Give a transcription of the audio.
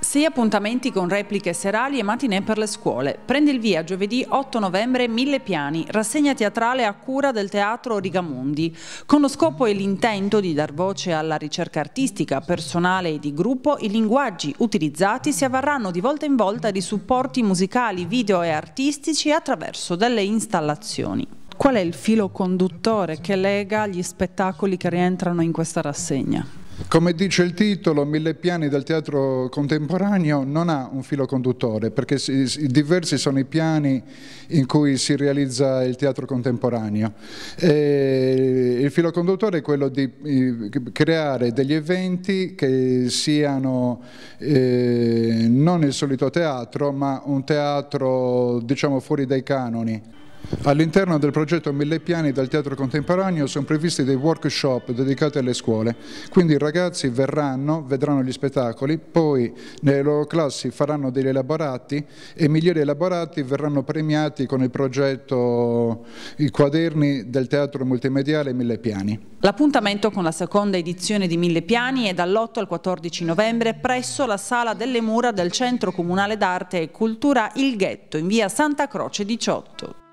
Sei appuntamenti con repliche serali e matinee per le scuole. Prende il via giovedì 8 novembre Mille Piani, rassegna teatrale a cura del Teatro Rigamondi, con lo scopo e l'intento di dar voce alla ricerca artistica, personale e di gruppo, i linguaggi utilizzati si avvarranno di volta in volta di supporti musicali, video e artistici attraverso delle installazioni. Qual è il filo conduttore che lega gli spettacoli che rientrano in questa rassegna? Come dice il titolo, Mille piani del teatro contemporaneo non ha un filo conduttore, perché diversi sono i piani in cui si realizza il teatro contemporaneo. E il filo conduttore è quello di creare degli eventi che siano eh, non il solito teatro, ma un teatro diciamo fuori dai canoni. All'interno del progetto Mille Piani del Teatro Contemporaneo sono previsti dei workshop dedicati alle scuole, quindi i ragazzi verranno, vedranno gli spettacoli, poi nelle loro classi faranno degli elaborati e i migliori elaborati verranno premiati con il progetto I quaderni del Teatro Multimediale Mille Piani. L'appuntamento con la seconda edizione di Mille Piani è dall'8 al 14 novembre presso la Sala delle Mura del Centro Comunale d'Arte e Cultura Il Ghetto in via Santa Croce 18.